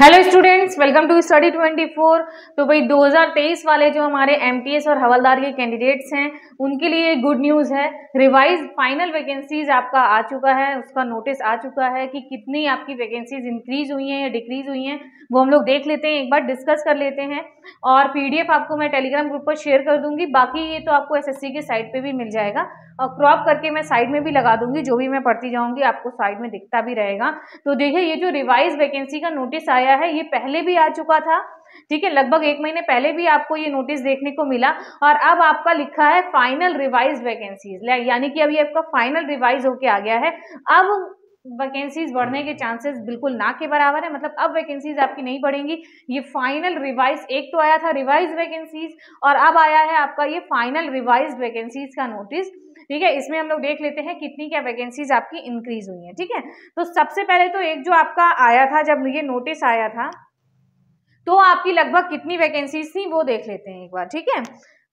hello students welcome to study 24 तो भाई 2023 वाले जो हमारे एमटीएस और हवलदार के कैंडिडेट्स हैं उनके लिए गुड न्यूज़ है रिवाइज फाइनल वैकेंसीज आपका आ चुका है उसका नोटिस आ चुका है कि कितनी आपकी वैकेंसीज इंक्रीज हुई हैं या डिक्रीज हुई हैं वो हम लोग देख लेते हैं एक बार डिस्कस कर लेते हैं और पी आपको मैं टेलीग्राम ग्रुप पर शेयर कर दूंगी बाकी ये तो आपको एस के साइट पर भी मिल जाएगा क्रॉप करके मैं साइड में भी लगा दूंगी जो भी मैं पढ़ती जाऊंगी आपको साइड में दिखता भी रहेगा तो देखिए ये जो रिवाइज वैकेंसी का नोटिस आया है ये पहले भी आ चुका था ठीक है लगभग एक महीने पहले भी आपको ये नोटिस देखने को मिला और अब आपका लिखा है फाइनल रिवाइज वैकेंसीज यानी कि अभी आपका फाइनल रिवाइज होके आ गया है अब वैकेंसीज बढ़ने के चांसेस बिल्कुल ना के बराबर है मतलब अब वैकेंसीज आपकी नहीं बढ़ेंगी ये फाइनल रिवाइज एक तो आया था रिवाइज वैकेंसीज और अब आया है आपका ये फाइनल रिवाइज वैकेंसीज का नोटिस ठीक है इसमें हम लोग देख लेते हैं कितनी क्या वैकेंसीज आपकी इंक्रीज हुई है ठीक है तो सबसे पहले तो एक जो आपका आया था जब ये नोटिस आया था तो आपकी लगभग कितनी वैकेंसीज थी वो देख लेते हैं एक बार ठीक है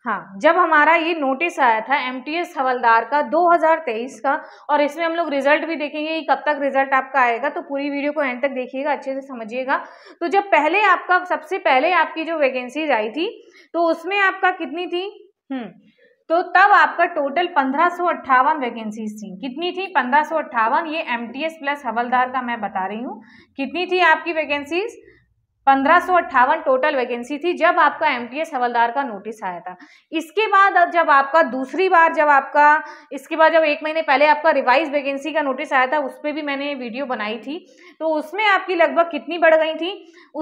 हाँ जब हमारा ये नोटिस आया था एमटीएस हवलदार का 2023 का और इसमें हम लोग रिजल्ट भी देखेंगे कि कब तक रिजल्ट आपका आएगा तो पूरी वीडियो को एंड तक देखिएगा अच्छे से समझिएगा तो जब पहले आपका सबसे पहले आपकी जो वैकेंसीज आई थी तो उसमें आपका कितनी थी हम्म तो तब आपका टोटल पंद्रह वैकेंसीज थी कितनी थी पंद्रह ये एम प्लस हवलदार का मैं बता रही हूँ कितनी थी आपकी वैकेंसीज़ पंद्रह टोटल वैकेंसी थी जब आपका एमटीएस हवलदार का नोटिस आया था इसके बाद जब आपका दूसरी बार जब आपका इसके बाद जब एक महीने पहले आपका रिवाइज वैकेंसी का नोटिस आया था उस पर भी मैंने वीडियो बनाई थी तो उसमें आपकी लगभग कितनी बढ़ गई थी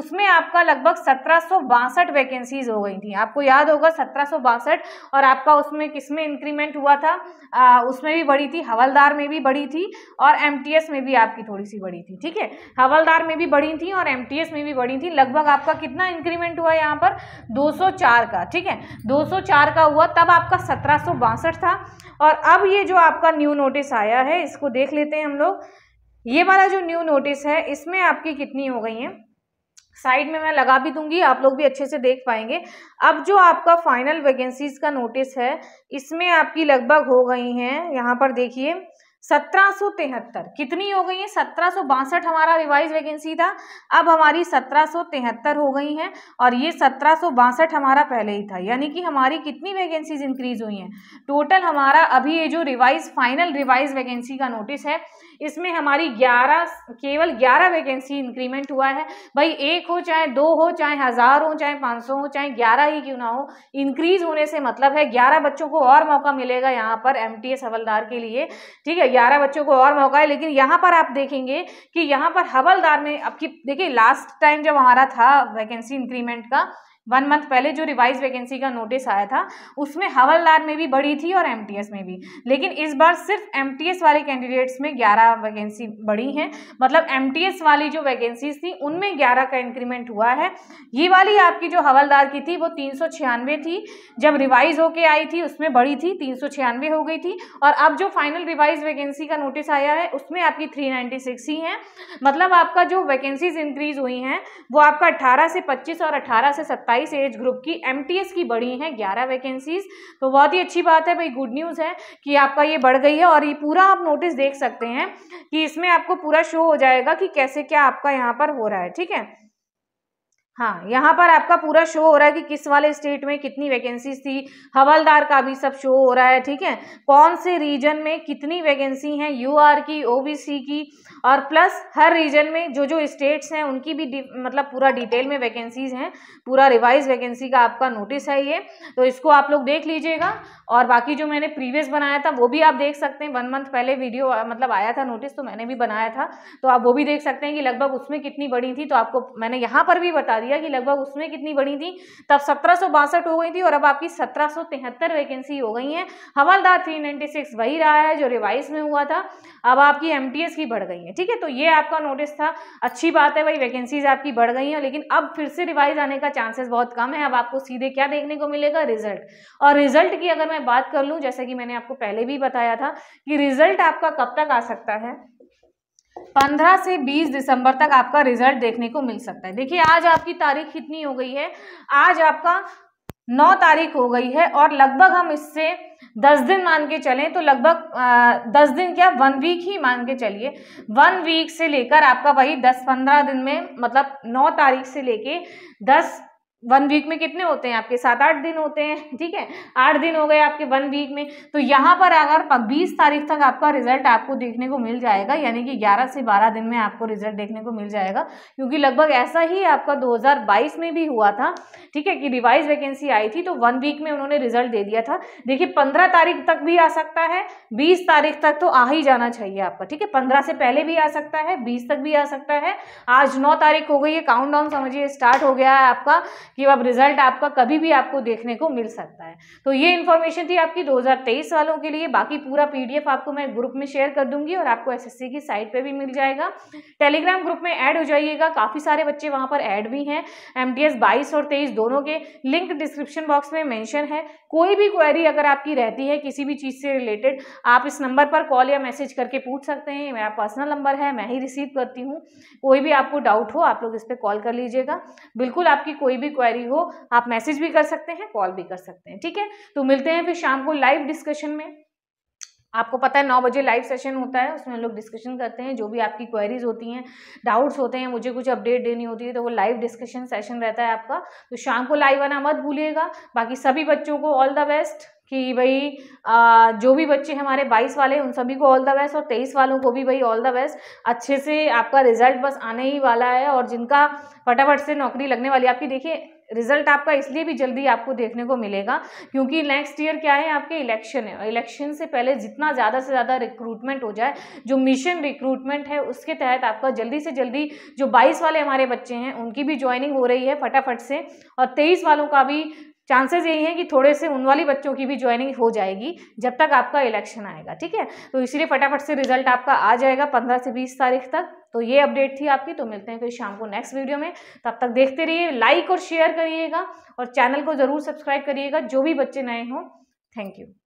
उसमें आपका लगभग सत्रह वैकेंसीज हो गई थी आपको याद होगा सत्रह और आपका उसमें किसमें इंक्रीमेंट हुआ था आ, उसमें भी बढ़ी थी हवलदार में भी बढ़ी थी और एम में भी आपकी थोड़ी सी बढ़ी थी ठीक है हवलदार में भी बढ़ी थी और एम में भी बढ़ी थी लगभग आपका कितना इंक्रीमेंट हुआ यहाँ पर 204 का ठीक है 204 का हुआ तब आपका सत्रह था और अब ये जो आपका न्यू नोटिस आया है इसको देख लेते हैं हम लोग ये वाला जो न्यू नोटिस है इसमें आपकी कितनी हो गई है साइड में मैं लगा भी दूंगी आप लोग भी अच्छे से देख पाएंगे अब जो आपका फाइनल वैकेंसीज का नोटिस है इसमें आपकी लगभग हो गई हैं यहाँ पर देखिए सत्रह कितनी हो गई है सत्रह हमारा रिवाइज वैकेंसी था अब हमारी सत्रह हो गई हैं और ये सत्रह हमारा पहले ही था यानी कि हमारी कितनी वैकेंसीज इंक्रीज हुई हैं टोटल हमारा अभी ये जो रिवाइज फाइनल रिवाइज वैकेंसी का नोटिस है इसमें हमारी 11 केवल 11 वैकेंसी इंक्रीमेंट हुआ है भाई एक हो चाहे दो हो चाहे हज़ार हो चाहे पाँच सौ हो चाहे ग्यारह ही क्यों ना हो इंक्रीज होने से मतलब है ग्यारह बच्चों को और मौका मिलेगा यहाँ पर एम हवलदार के लिए ठीक है ग्यारह बच्चों को और मौका है लेकिन यहाँ पर आप देखेंगे कि यहाँ पर हवलदार में अब की देखिए लास्ट टाइम जब हमारा था वैकेंसी इंक्रीमेंट का वन मंथ पहले जो रिवाइज वैकेंसी का नोटिस आया था उसमें हवलदार में भी बढ़ी थी और एमटीएस में भी लेकिन इस बार सिर्फ एमटीएस वाले कैंडिडेट्स में ग्यारह वैकेंसी बढ़ी हैं मतलब एमटीएस वाली जो वैकेंसीज थी उनमें ग्यारह का इंक्रीमेंट हुआ है ये वाली आपकी जो हवलदार की थी वो तीन थी जब रिवाइज होके आई थी उसमें बढ़ी थी तीन हो गई थी और अब जो फाइनल रिवाइज वैकेंसी का नोटिस आया है उसमें आपकी थ्री ही है मतलब आपका जो वैकेंसीज इंक्रीज हुई हैं वो आपका अट्ठारह से पच्चीस और अट्ठारह से सत्ताईस सत्ताईस एज ग्रुप की एम की बढ़ी हैं ग्यारह वैकेंसीज तो बहुत ही अच्छी बात है भाई गुड न्यूज़ है कि आपका ये बढ़ गई है और ये पूरा आप नोटिस देख सकते हैं कि इसमें आपको पूरा शो हो जाएगा कि कैसे क्या आपका यहाँ पर हो रहा है ठीक है हाँ यहाँ पर आपका पूरा शो हो रहा है कि किस वाले स्टेट में कितनी वैकेंसीज थी हवलदार का भी सब शो हो रहा है ठीक है कौन से रीजन में कितनी वैकेंसी हैं यूआर की ओबीसी की और प्लस हर रीजन में जो जो स्टेट्स हैं उनकी भी मतलब पूरा डिटेल में वैकेंसीज हैं पूरा रिवाइज वैकेंसी का आपका नोटिस है ये तो इसको आप लोग देख लीजिएगा और बाकी जो मैंने प्रीवियस बनाया था वो भी आप देख सकते हैं वन मंथ पहले वीडियो मतलब आया था नोटिस तो मैंने भी बनाया था तो आप वो भी देख सकते हैं कि लगभग उसमें कितनी बड़ी थी तो आपको मैंने यहाँ पर भी बता आर्या कि लगभग उसमें कितनी बढ़ी थी तब सत्रह हो गई थी और अब आपकी सत्रह वैकेंसी हो गई है हवलदार थ्री वही रहा है जो रिवाइज में हुआ था अब आपकी एम की बढ़ गई है ठीक है तो ये आपका नोटिस था अच्छी बात है भाई वैकेंसीज आपकी बढ़ गई हैं लेकिन अब फिर से रिवाइज आने का चांसेस बहुत कम है अब आपको सीधे क्या देखने को मिलेगा रिजल्ट और रिजल्ट की अगर मैं बात कर लूँ जैसे कि मैंने आपको पहले भी बताया था कि रिजल्ट आपका कब तक आ सकता है पंद्रह से बीस दिसंबर तक आपका रिजल्ट देखने को मिल सकता है देखिए आज आपकी तारीख कितनी हो गई है आज आपका नौ तारीख हो गई है और लगभग हम इससे दस दिन मान के चलें तो लगभग दस दिन क्या वन वीक ही मान के चलिए वन वीक से लेकर आपका वही दस पंद्रह दिन में मतलब नौ तारीख से लेके दस वन वीक में कितने होते हैं आपके सात आठ दिन होते हैं ठीक है आठ दिन हो गए आपके वन वीक में तो यहाँ पर अगर बीस तारीख तक आपका रिजल्ट आपको देखने को मिल जाएगा यानी कि ग्यारह से बारह दिन में आपको रिजल्ट देखने को मिल जाएगा क्योंकि लगभग ऐसा ही आपका 2022 में भी हुआ था ठीक है कि रिवाइज वैकेंसी आई थी तो वन वीक में उन्होंने रिजल्ट दे दिया था देखिए पंद्रह तारीख तक भी आ सकता है बीस तारीख तक तो आ ही जाना चाहिए आपका ठीक है पंद्रह से पहले भी आ सकता है बीस तक भी आ सकता है आज नौ तारीख हो गई है काउंट समझिए स्टार्ट हो गया है आपका कि अब रिजल्ट आपका कभी भी आपको देखने को मिल सकता है तो ये इन्फॉर्मेशन थी आपकी 2023 वालों के लिए बाकी पूरा पीडीएफ आपको मैं ग्रुप में शेयर कर दूंगी और आपको एसएससी की साइट पे भी मिल जाएगा टेलीग्राम ग्रुप में ऐड हो जाइएगा काफ़ी सारे बच्चे वहाँ पर ऐड भी हैं एम टी और तेईस दोनों के लिंक डिस्क्रिप्शन बॉक्स में मैंशन है कोई भी क्वेरी अगर आपकी रहती है किसी भी चीज़ से रिलेटेड आप इस नंबर पर कॉल या मैसेज करके पूछ सकते हैं मेरा पर्सनल नंबर है मैं ही रिसीव करती हूँ कोई भी आपको डाउट हो आप लोग इस पर कॉल कर लीजिएगा बिल्कुल आपकी कोई भी क्वेरी क्वेरी हो आप मैसेज भी कर सकते हैं कॉल भी कर सकते हैं ठीक है तो मिलते हैं फिर शाम को लाइव डिस्कशन में आपको पता है नौ बजे लाइव सेशन होता है उसमें हम लोग डिस्कशन करते हैं जो भी आपकी क्वेरीज होती हैं डाउट्स होते हैं मुझे कुछ अपडेट देनी होती है तो वो लाइव डिस्कशन सेशन रहता है आपका तो शाम को लाइव आना मत भूलिएगा बाकी सभी बच्चों को ऑल द बेस्ट कि भाई जो भी बच्चे हमारे 22 वाले उन सभी को ऑल द बेस्ट और 23 वालों को भी भाई ऑल द बेस्ट अच्छे से आपका रिजल्ट बस आने ही वाला है और जिनका फटाफट से नौकरी लगने वाली आपकी देखिए रिजल्ट आपका इसलिए भी जल्दी आपको देखने को मिलेगा क्योंकि नेक्स्ट ईयर क्या है आपके इलेक्शन है इलेक्शन से पहले जितना ज़्यादा से ज़्यादा रिक्रूटमेंट हो जाए जो मिशन रिक्रूटमेंट है उसके तहत आपका जल्दी से जल्दी जो बाईस वाले हमारे बच्चे हैं उनकी भी ज्वाइनिंग हो रही है फटाफट से और तेईस वालों का भी चांसेस यही है कि थोड़े से उन वाले बच्चों की भी ज्वाइनिंग हो जाएगी जब तक आपका इलेक्शन आएगा ठीक है तो इसलिए फटाफट से रिजल्ट आपका आ जाएगा पंद्रह से बीस तारीख तक तो ये अपडेट थी आपकी तो मिलते हैं फिर शाम को नेक्स्ट वीडियो में तब तक देखते रहिए लाइक और शेयर करिएगा और चैनल को ज़रूर सब्सक्राइब करिएगा जो भी बच्चे नए हों थैंक यू